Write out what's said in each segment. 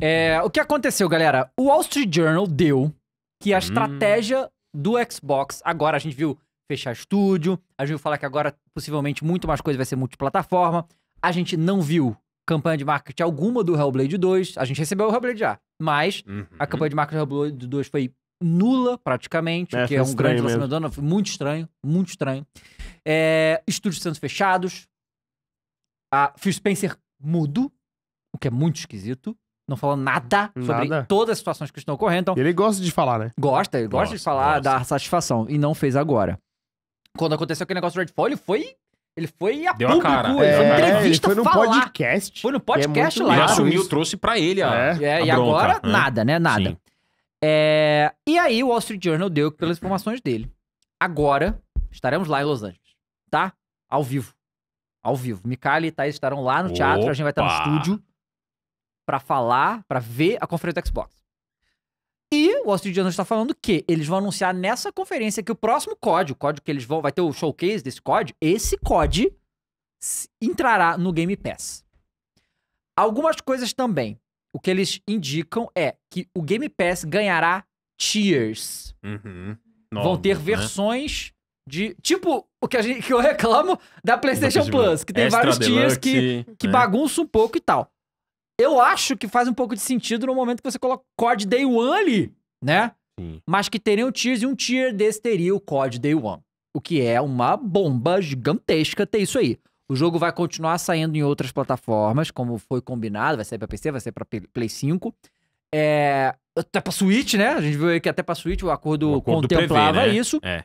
É, o que aconteceu, galera? O Wall Street Journal deu que a hum. estratégia do Xbox, agora a gente viu fechar estúdio, a gente viu falar que agora possivelmente muito mais coisa vai ser multiplataforma. A gente não viu campanha de marketing alguma do Hellblade 2. A gente recebeu o Hellblade já, mas uhum. a campanha de marketing do Hellblade 2 foi nula praticamente, é, o que é um grande lançamento do ano. Foi muito estranho, muito estranho. É, estúdios sendo fechados. A Phil Spencer mudo, o que é muito esquisito não falou nada, sobre nada. todas as situações que estão ocorrendo. Então, ele gosta de falar, né? Gosta, ele gosta, gosta de falar, gosta. dar satisfação. E não fez agora. Quando aconteceu aquele negócio do Redfall, ele foi ele foi a Deu público, a cara. É, entrevista, ele foi no falar. podcast. Foi no é podcast é lá. Ele assumiu, trouxe pra ele a, é. é a e bronca, agora, né? nada, né? Nada. É, e aí o Wall Street Journal deu pelas informações dele. Agora, estaremos lá em Los Angeles, tá? Ao vivo. Ao vivo. Micali e Thaís estarão lá no Opa. teatro, a gente vai estar no estúdio para falar, para ver a conferência do Xbox. E o Wall Street Journal está falando que eles vão anunciar nessa conferência que o próximo código, o código que eles vão, vai ter o showcase desse código, esse código entrará no Game Pass. Algumas coisas também. O que eles indicam é que o Game Pass ganhará tiers. Uhum. vão ter né? versões de. Tipo, o que, a gente, que eu reclamo da PlayStation tipo, Plus, que tem Extra vários Deluxe, tiers que, que né? bagunça um pouco e tal eu acho que faz um pouco de sentido no momento que você coloca o COD Day One ali, né? Sim. Mas que teriam tiers e um tier desse teria o COD Day One. O que é uma bomba gigantesca ter isso aí. O jogo vai continuar saindo em outras plataformas, como foi combinado, vai sair pra PC, vai sair pra Play 5. É... Até pra Switch, né? A gente viu aí que até pra Switch o acordo, o acordo contemplava prevê, né? isso. É.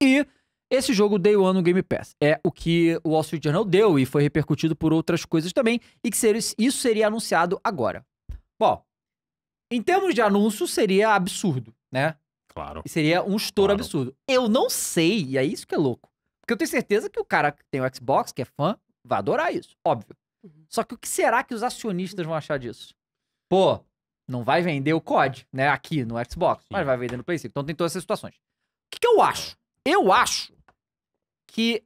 E esse jogo Day One Game Pass é o que o Wall Street Journal deu e foi repercutido por outras coisas também, e que seria, isso seria anunciado agora. Bom, em termos de anúncio, seria absurdo, né? Claro. E seria um estouro claro. absurdo. Eu não sei, e é isso que é louco. Porque eu tenho certeza que o cara que tem o Xbox, que é fã, vai adorar isso, óbvio. Uhum. Só que o que será que os acionistas vão achar disso? Pô, não vai vender o COD, né, aqui no Xbox, Sim. mas vai vender no PlayStation. Então tem todas essas situações. O que, que eu acho? Eu acho que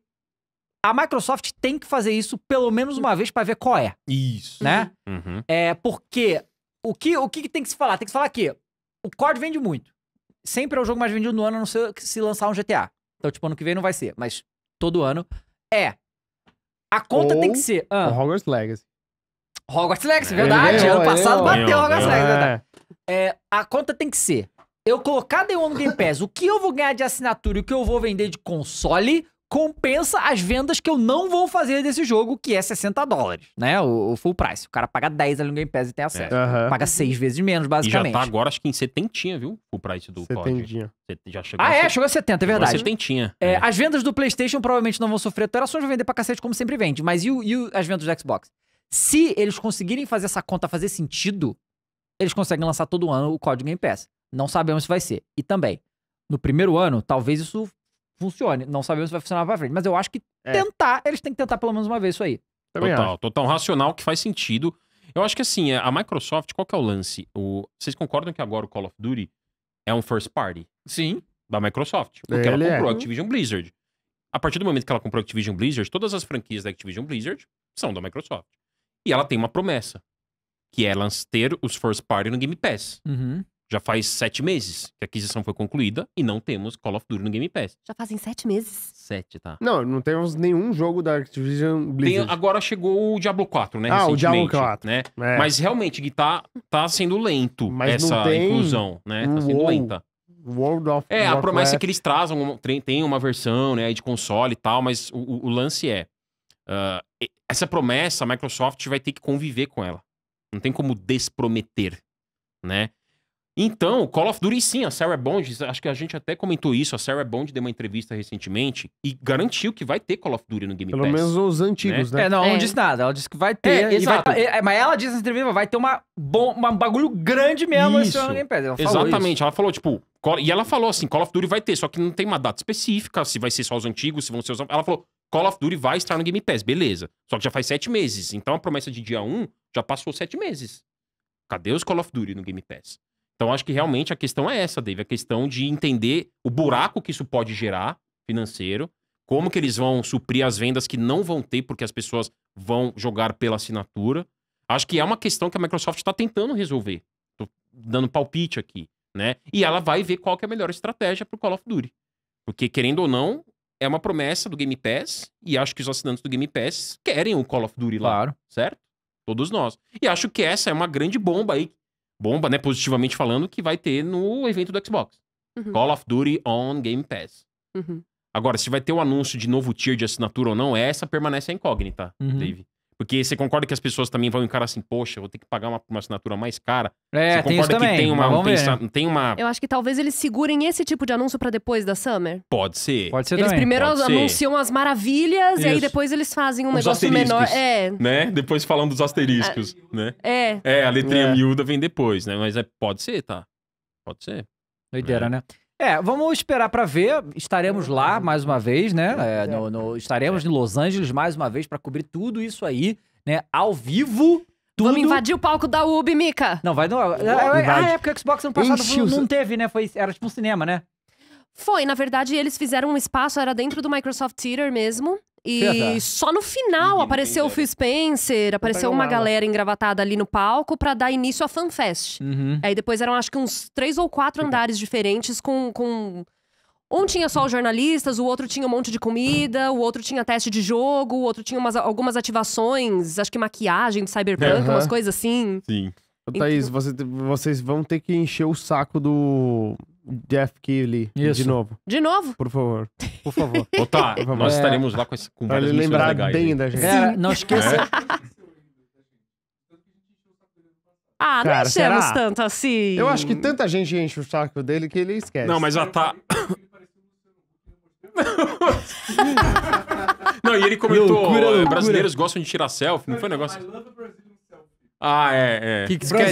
a Microsoft tem que fazer isso pelo menos uma vez para ver qual é. Isso. Né? Uhum. É, porque o que, o que tem que se falar? Tem que se falar que o COD vende muito. Sempre é o jogo mais vendido no ano, a não ser se lançar um GTA. Então, tipo, ano que vem não vai ser, mas todo ano é. A conta Ou tem que ser. Ah, Hogwarts Legacy. Hogwarts Legacy, é, verdade. Ele, é, ano é, passado bateu ele, Hogwarts Legacy, verdade. É, a conta tem que ser eu colocar The One Game Pass, o que eu vou ganhar de assinatura e o que eu vou vender de console, compensa as vendas que eu não vou fazer desse jogo, que é 60 dólares, né? O, o full price. O cara paga 10 ali no Game Pass e tem acesso. É. Uhum. Paga 6 vezes menos, basicamente. E já tá agora, acho que em 70, viu? O price do Setentinha. COD. Já chegou ah, é? é? Chegou a 70, é verdade. Setentinha. É, é. As vendas do PlayStation provavelmente não vão sofrer alterações, vão vender pra cacete como sempre vende. Mas e, o, e o, as vendas do Xbox? Se eles conseguirem fazer essa conta fazer sentido, eles conseguem lançar todo ano o código Game Pass. Não sabemos se vai ser. E também, no primeiro ano, talvez isso funcione. Não sabemos se vai funcionar pra frente. Mas eu acho que é. tentar, eles têm que tentar pelo menos uma vez isso aí. Também total, acho. total. Racional que faz sentido. Eu acho que assim, a Microsoft, qual que é o lance? O... Vocês concordam que agora o Call of Duty é um first party? Sim. Da Microsoft. Porque Ele ela é. comprou a é. Activision Blizzard. A partir do momento que ela comprou a Activision Blizzard, todas as franquias da Activision Blizzard são da Microsoft. E ela tem uma promessa, que é ter os first party no Game Pass. Uhum. Já faz sete meses que a aquisição foi concluída e não temos Call of Duty no Game Pass. Já fazem sete meses? Sete, tá. Não, não temos nenhum jogo da Activision Blizzard. Tem, agora chegou o Diablo 4, né? Ah, o Diablo 4. Né? É. Mas realmente, Gui, tá, tá sendo lento Mas essa tem... inclusão, né? Tá sendo Uou. lenta. World of É, a promessa é que eles trazem, tem uma versão, né, de console e tal, mas o, o lance é, uh, essa promessa a Microsoft vai ter que conviver com ela. Não tem como desprometer, né? Então, Call of Duty sim, a Sarah Bond, acho que a gente até comentou isso, a Sarah Bond deu uma entrevista recentemente e garantiu que vai ter Call of Duty no Game Pass. Pelo menos os né? antigos, né? né? É, não, é. não disse nada, ela disse que vai ter. É, Vai é, mas ela disse na entrevista, vai ter uma bom, um bagulho grande mesmo isso. esse ano no Game Pass. Ela Exatamente, isso. ela falou, tipo, e ela falou assim, Call of Duty vai ter, só que não tem uma data específica, se vai ser só os antigos, se vão ser os... Ela falou, Call of Duty vai estar no Game Pass, beleza. Só que já faz sete meses, então a promessa de dia um já passou sete meses. Cadê os Call of Duty no Game Pass? Então, acho que realmente a questão é essa, Dave, a questão de entender o buraco que isso pode gerar financeiro, como que eles vão suprir as vendas que não vão ter porque as pessoas vão jogar pela assinatura. Acho que é uma questão que a Microsoft está tentando resolver. Tô dando palpite aqui, né? E ela vai ver qual é a melhor estratégia para o Call of Duty. Porque, querendo ou não, é uma promessa do Game Pass e acho que os assinantes do Game Pass querem o Call of Duty lá, claro. certo? Todos nós. E acho que essa é uma grande bomba aí bomba, né, positivamente falando, que vai ter no evento do Xbox. Uhum. Call of Duty on Game Pass. Uhum. Agora, se vai ter o um anúncio de novo tier de assinatura ou não, essa permanece a incógnita, uhum. Dave. Porque você concorda que as pessoas também vão encarar assim, poxa, vou ter que pagar uma, uma assinatura mais cara. É, você tem concorda que também, tem uma, né? tem uma. Eu acho que talvez eles segurem esse tipo de anúncio pra depois da Summer. Pode ser. Pode ser eles também. primeiro Pode ser. anunciam as maravilhas e aí depois eles fazem um Os negócio menor. É, Né? Depois falando dos asteriscos, ah, né? é. É, a letrinha É. miúda vem depois, né? Mas é, pode ser, tá? Pode ser. Doideira, é. né? É, vamos esperar para ver. Estaremos lá uhum. mais uma vez, né? É, é, no, no, estaremos é. em Los Angeles mais uma vez para cobrir tudo isso aí, né? Ao vivo. Tudo. Vamos invadir o palco da UB, Mica. Não, vai. Não, é, Na época a Xbox ano passado Enche não teve, né? Foi, era tipo um cinema, né? Foi, na verdade, eles fizeram um espaço, era dentro do Microsoft Theater mesmo. E só no final Ninguém apareceu o Phil Spencer, apareceu uma galera engravatada ali no palco para dar início à FanFest. Uhum. Aí depois eram acho que uns três ou quatro andares diferentes com, com... Um tinha só os jornalistas, o outro tinha um monte de comida, o outro tinha teste de jogo, o outro tinha umas, algumas ativações, acho que maquiagem de cyberpunk, uhum. umas coisas assim. Sim. Ô, Thaís, então... você, vocês vão ter que encher o saco do, Jeff Keighley Isso. de novo. De novo? Por favor. Por favor. Ô, tá, nós é. estaremos lá com, esse, com pra várias ele missões lembrar bem aí. da gente. não esqueça. É. Ah, Cara, não enchemos será? tanto assim. Eu acho que tanta gente enche o saco dele que ele esquece. Não, mas já tá. não, e ele comentou: Loucura, loucura. brasileiros gostam de tirar selfie, não foi um negócio? Ah, é, é. O que, que O que é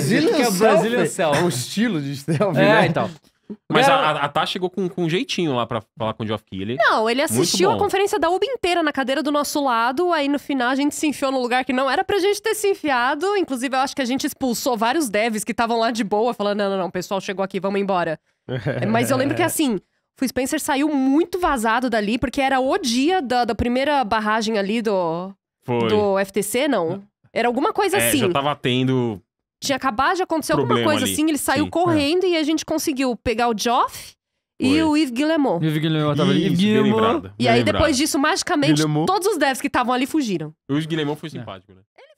Brazilian selfie? É um estilo de é. selfie, É, né? então. Mas a, a Tá chegou com, com um jeitinho lá pra falar com o Geoff Keighley. Não, ele assistiu a conferência da UB inteira na cadeira do nosso lado, aí no final a gente se enfiou no lugar que não era pra gente ter se enfiado. Inclusive, eu acho que a gente expulsou vários devs que estavam lá de boa, falando: não, não, não, pessoal chegou aqui, vamos embora. Mas eu lembro que assim. O Spencer saiu muito vazado dali, porque era o dia da, da primeira barragem ali do, Foi. do FTC, não? Era alguma coisa é, assim. Já tava tendo tinha acabado de acontecer Problema alguma coisa ali. assim, ele saiu Sim, é. correndo é. e a gente conseguiu pegar o Joff e o Yves Guillemot. Yves Guillemot tava ali. Isso, Guillemot. Bem lembrado, bem e aí, lembrado. depois disso, magicamente, Guillemot. todos os devs que estavam ali fugiram. O Yves Guillemot foi simpático, é. né?